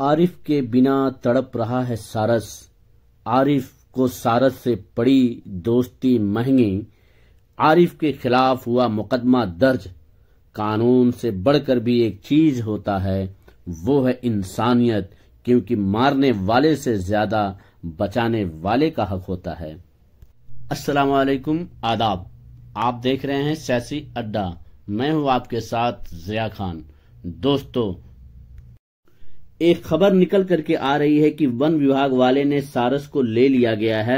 आरिफ के बिना तड़प रहा है सारस आरिफ को सारस से पड़ी दोस्ती महंगी आरिफ के खिलाफ हुआ मुकदमा दर्ज कानून से बढ़कर भी एक चीज होता है वो है इंसानियत क्योंकि मारने वाले से ज्यादा बचाने वाले का हक होता है अस्सलाम वालेकुम आदाब आप देख रहे हैं सियासी अड्डा मैं हूं आपके साथ जिया खान दोस्तों एक खबर निकल करके आ रही है कि वन विभाग वाले ने सारस को ले लिया गया है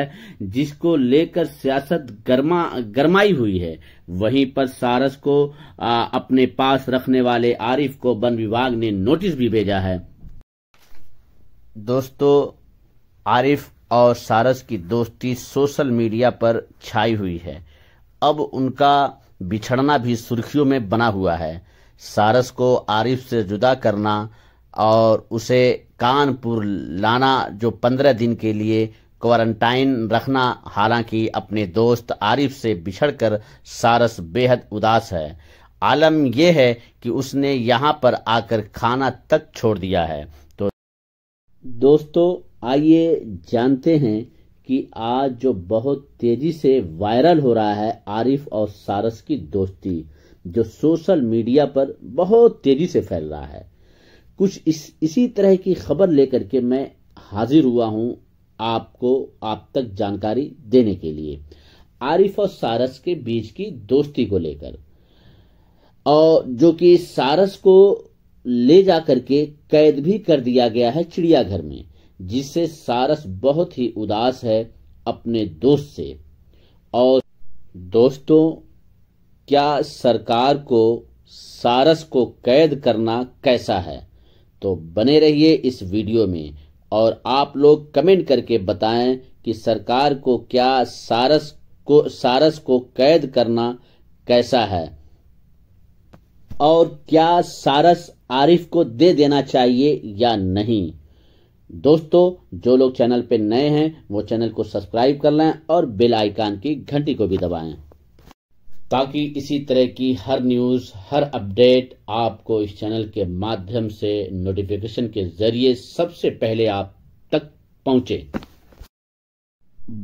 जिसको लेकर सियासत गर्मा गर्माई हुई है वहीं पर सारस को आ, अपने पास रखने वाले आरिफ को वन विभाग ने नोटिस भी भेजा है दोस्तों आरिफ और सारस की दोस्ती सोशल मीडिया पर छाई हुई है अब उनका बिछड़ना भी सुर्खियों में बना हुआ है सारस को आरिफ से जुदा करना और उसे कानपुर लाना जो पंद्रह दिन के लिए क्वारंटाइन रखना हालांकि अपने दोस्त आरिफ से बिछड़कर सारस बेहद उदास है आलम यह है कि उसने यहाँ पर आकर खाना तक छोड़ दिया है तो दोस्तों आइए जानते हैं कि आज जो बहुत तेजी से वायरल हो रहा है आरिफ और सारस की दोस्ती जो सोशल मीडिया पर बहुत तेजी से फैल रहा है कुछ इस इसी तरह की खबर लेकर के मैं हाजिर हुआ हूं आपको आप तक जानकारी देने के लिए आरिफ और सारस के बीच की दोस्ती को लेकर और जो कि सारस को ले जा करके कैद भी कर दिया गया है चिड़ियाघर में जिससे सारस बहुत ही उदास है अपने दोस्त से और दोस्तों क्या सरकार को सारस को कैद करना कैसा है तो बने रहिए इस वीडियो में और आप लोग कमेंट करके बताएं कि सरकार को क्या सारस को सारस को कैद करना कैसा है और क्या सारस आरिफ को दे देना चाहिए या नहीं दोस्तों जो लोग चैनल पे नए हैं वो चैनल को सब्सक्राइब कर लें और बेल आइकन की घंटी को भी दबाएं ताकि इसी तरह की हर न्यूज़ हर अपडेट आपको इस चैनल के माध्यम से नोटिफिकेशन के जरिए सबसे पहले आप तक पहुंचे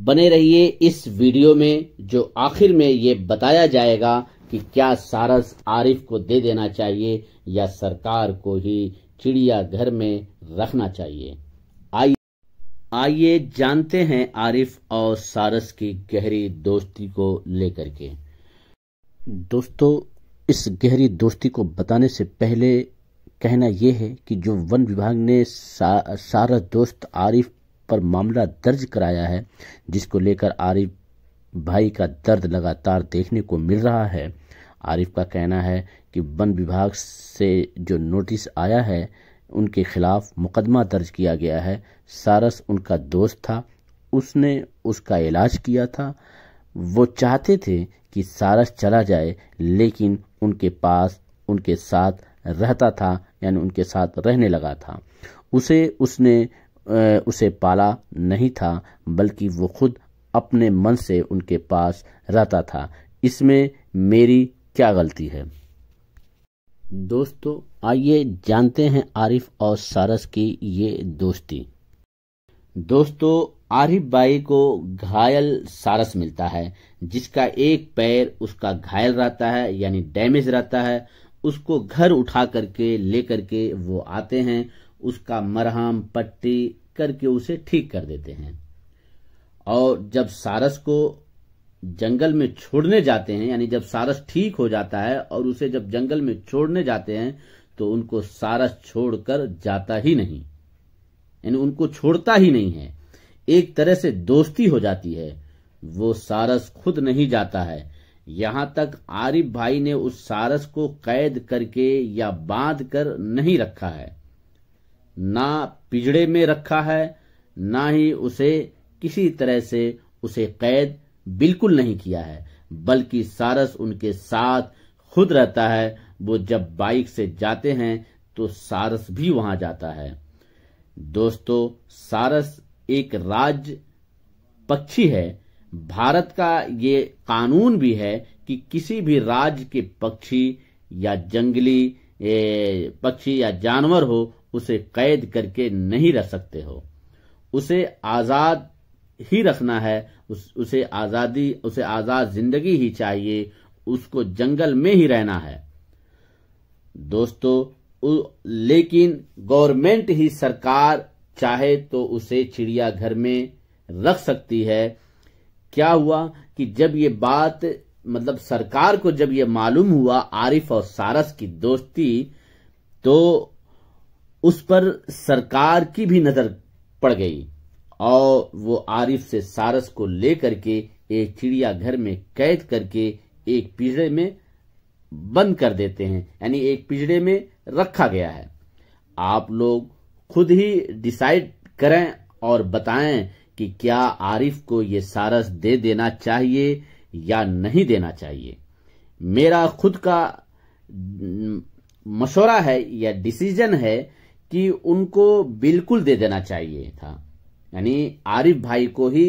बने रहिए इस वीडियो में जो आखिर में ये बताया जाएगा कि क्या सारस आरिफ को दे देना चाहिए या सरकार को ही चिड़िया घर में रखना चाहिए आइए आइए जानते हैं आरिफ और सारस की गहरी दोस्ती को लेकर के दोस्तों इस गहरी दोस्ती को बताने से पहले कहना यह है कि जो वन विभाग ने सा, सारा दोस्त आरिफ पर मामला दर्ज कराया है जिसको लेकर आरिफ भाई का दर्द लगातार देखने को मिल रहा है आरिफ का कहना है कि वन विभाग से जो नोटिस आया है उनके खिलाफ मुकदमा दर्ज किया गया है सारस उनका दोस्त था उसने उसका इलाज किया था वो चाहते थे कि सारस चला जाए लेकिन उनके पास उनके साथ रहता था यानी उनके साथ रहने लगा था उसे उसने उसे पाला नहीं था बल्कि वो खुद अपने मन से उनके पास रहता था इसमें मेरी क्या गलती है दोस्तों आइए जानते हैं आरिफ और सारस की ये दोस्ती दोस्तों आरिफ बाई को घायल सारस मिलता है जिसका एक पैर उसका घायल रहता है यानी डैमेज रहता है उसको घर उठा करके लेकर के वो आते हैं उसका मरहम पट्टी करके उसे ठीक कर देते हैं और जब सारस को जंगल में छोड़ने जाते हैं यानी जब सारस ठीक हो जाता है और उसे जब जंगल में छोड़ने जाते हैं तो उनको सारस छोड़कर जाता ही नहीं यानी उनको छोड़ता ही नहीं है एक तरह से दोस्ती हो जाती है वो सारस खुद नहीं जाता है यहां तक आरिफ भाई ने उस सारस को कैद करके या बांध कर नहीं रखा है ना पिजड़े में रखा है ना ही उसे किसी तरह से उसे कैद बिल्कुल नहीं किया है बल्कि सारस उनके साथ खुद रहता है वो जब बाइक से जाते हैं तो सारस भी वहां जाता है दोस्तों सारस एक राज्य पक्षी है भारत का ये कानून भी है कि किसी भी राज्य के पक्षी या जंगली पक्षी या जानवर हो उसे कैद करके नहीं रख सकते हो उसे आजाद ही रखना है उस, उसे आजादी उसे आजाद जिंदगी ही चाहिए उसको जंगल में ही रहना है दोस्तों लेकिन गवर्नमेंट ही सरकार चाहे तो उसे चिड़ियाघर में रख सकती है क्या हुआ कि जब ये बात मतलब सरकार को जब ये मालूम हुआ आरिफ और सारस की दोस्ती तो उस पर सरकार की भी नजर पड़ गई और वो आरिफ से सारस को लेकर के एक चिड़ियाघर में कैद करके एक पिजड़े में बंद कर देते हैं यानी एक पिजड़े में रखा गया है आप लोग खुद ही डिसाइड करें और बताएं कि क्या आरिफ को ये सारस दे देना चाहिए या नहीं देना चाहिए मेरा खुद का मशवरा है या डिसीजन है कि उनको बिल्कुल दे देना चाहिए था यानी आरिफ भाई को ही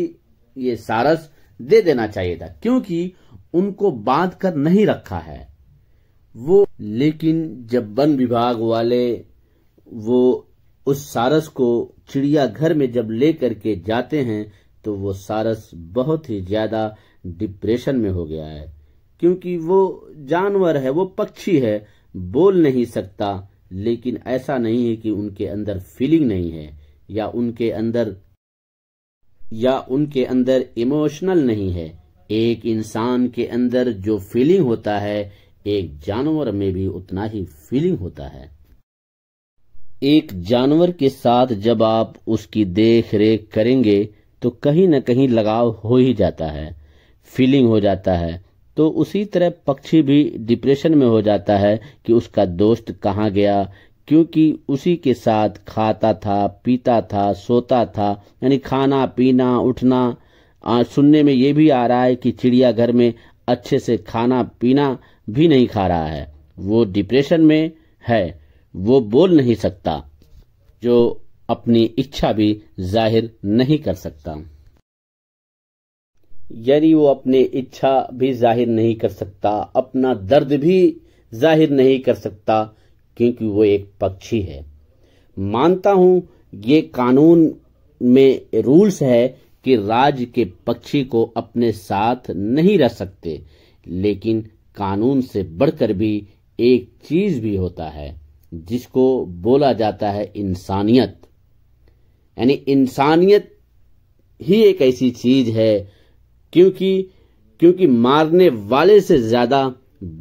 ये सारस दे देना चाहिए था क्योंकि उनको बांध कर नहीं रखा है वो लेकिन जब वन विभाग वाले वो उस सारस को चिड़िया घर में जब ले करके जाते हैं तो वो सारस बहुत ही ज्यादा डिप्रेशन में हो गया है क्योंकि वो जानवर है वो पक्षी है बोल नहीं सकता लेकिन ऐसा नहीं है कि उनके अंदर फीलिंग नहीं है या उनके अंदर या उनके अंदर इमोशनल नहीं है एक इंसान के अंदर जो फीलिंग होता है एक जानवर में भी उतना ही फीलिंग होता है एक जानवर के साथ जब आप उसकी देख रेख करेंगे तो कहीं ना कहीं लगाव हो ही जाता है फीलिंग हो जाता है तो उसी तरह पक्षी भी डिप्रेशन में हो जाता है कि उसका दोस्त कहाँ गया क्योंकि उसी के साथ खाता था पीता था सोता था यानी खाना पीना उठना आ, सुनने में ये भी आ रहा है कि चिड़ियाघर में अच्छे से खाना पीना भी नहीं खा रहा है वो डिप्रेशन में है वो बोल नहीं सकता जो अपनी इच्छा भी जाहिर नहीं कर सकता यदि वो अपनी इच्छा भी जाहिर नहीं कर सकता अपना दर्द भी जाहिर नहीं कर सकता क्योंकि वो एक पक्षी है मानता हूं ये कानून में रूल्स है कि राज्य के पक्षी को अपने साथ नहीं रह सकते लेकिन कानून से बढ़कर भी एक चीज भी होता है जिसको बोला जाता है इंसानियत यानी इंसानियत ही एक ऐसी चीज है क्योंकि क्योंकि मारने वाले से ज्यादा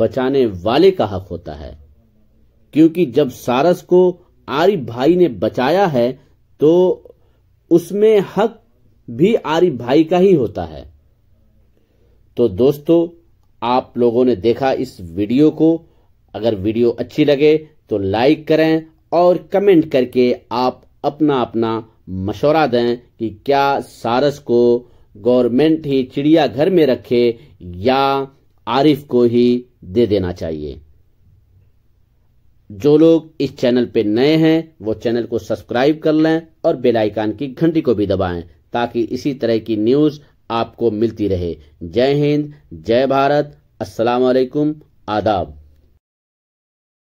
बचाने वाले का हक होता है क्योंकि जब सारस को आरिफ भाई ने बचाया है तो उसमें हक भी आरिफ भाई का ही होता है तो दोस्तों आप लोगों ने देखा इस वीडियो को अगर वीडियो अच्छी लगे तो लाइक करें और कमेंट करके आप अपना अपना मशवरा दें कि क्या सारस को गवर्नमेंट ही चिड़ियाघर में रखे या आरिफ को ही दे देना चाहिए जो लोग इस चैनल पे नए हैं वो चैनल को सब्सक्राइब कर लें और बेल आइकन की घंटी को भी दबाएं ताकि इसी तरह की न्यूज़ आपको मिलती रहे जय हिंद जय भारत अस्सलाम वालेकुम आदाब